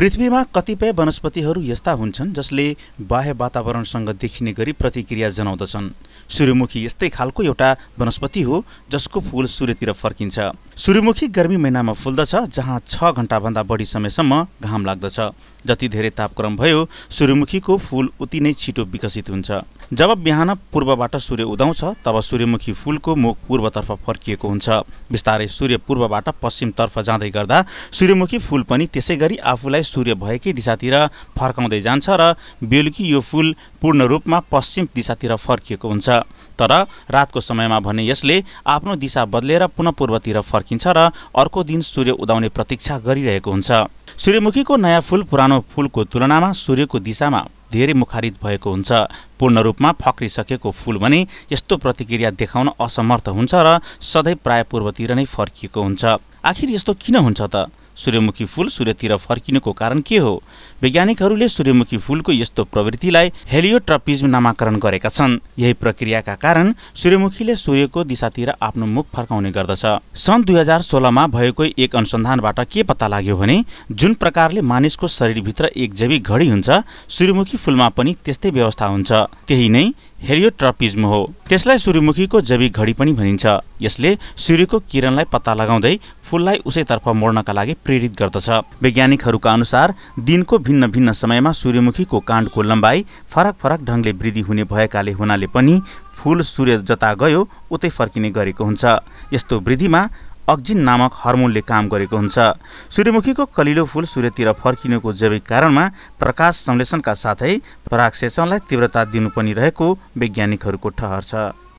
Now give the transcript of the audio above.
पृथ्वीमा कतिपय वनस्पतिहरू यस्ता हुन्छन् जसले बाह्य वातावरणसँग देखिने गरी प्रतिक्रिया जनाउँदछन् सूर्यमुखी यस्तै खालको एउटा वनस्पति हो जसको फुल सूर्यतिर फर्किन्छ सूर्यमुखी गर्मी महिनामा फुल्दछ जहाँ छ घन्टाभन्दा बढी समयसम्म घाम लाग्दछ जति धेरै तापक्रम भयो सूर्यमुखीको फुल उति नै छिटो विकसित हुन्छ जब बिहान पूर्वबाट सूर्य उदाउँछ तब सूर्यमुखी फूलको मुख पूर्वतर्फ फर्किएको हुन्छ बिस्तारै सूर्य पूर्वबाट पश्चिमतर्फ जाँदै गर्दा सूर्यमुखी फुल पनि त्यसै गरी आफूलाई सूर्य भएकै दिशातिर फर्काउँदै जान्छ र बेलुकी यो फुल पूर्ण रूपमा पश्चिम दिशातिर फर्किएको हुन्छ तर रातको समयमा भने यसले आफ्नो दिशा बदलेर पुनः पूर्वतिर फर्किन्छ र अर्को दिन सूर्य उदाउने प्रतीक्षा गरिरहेको हुन्छ सूर्यमुखीको नयाँ फुल पुरानो फुलको तुलनामा सूर्यको दिशामा धेरै मुखारित भएको हुन्छ पूर्ण रूपमा फक्रिसकेको फुल भने यस्तो प्रतिक्रिया देखाउन असमर्थ हुन्छ र सधैँ प्राय पूर्वतिर नै फर्किएको हुन्छ आखिर यस्तो किन हुन्छ त सूर्यमुखी फूल सूर्यतिर फर्किनुको कारण के हो वैज्ञानिकहरूले सूर्यमुखी फूलको यस्तो प्रवृत्तिलाई हेलियोट्रपिज्म नामाकरण गरेका छन् यही प्रक्रियाका कारण सूर्यमुखीले सूर्यको दिशातिर आफ्नो मुख फर्काउने गर्दछ सन् दुई हजार सोह्रमा भएको एक अनुसन्धानबाट के पत्ता लाग्यो भने जुन प्रकारले मानिसको शरीरभित्र एक जैविक घडी हुन्छ सूर्यमुखी फूलमा पनि त्यस्तै व्यवस्था हुन्छ त्यही नै हेरियोट्रपिज्म हो त्यसलाई सूर्यमुखीको जैविक घडी पनि भनिन्छ यसले सूर्यको किरणलाई पत्ता लगाउँदै फूललाई उसैतर्फ मोड्नका लागि प्रेरित गर्दछ वैज्ञानिकहरूका अनुसार दिनको भिन्न भिन्न समयमा सूर्यमुखीको काण्डको लम्बाइ फरक फरक ढङ्गले वृद्धि हुने भएकाले हुनाले पनि फूल सूर्य जता गयो उतै फर्किने गरेको हुन्छ यस्तो वृद्धिमा अक्जिन नामक हर्मोनले काम गरेको हुन्छ सूर्यमुखीको कलिलो फूल सूर्यतिर फर्किनुको जैविक कारणमा प्रकाश संश्लेषणका साथै परागसेचनलाई तीव्रता दिनु पनि रहेको वैज्ञानिकहरूको ठहर छ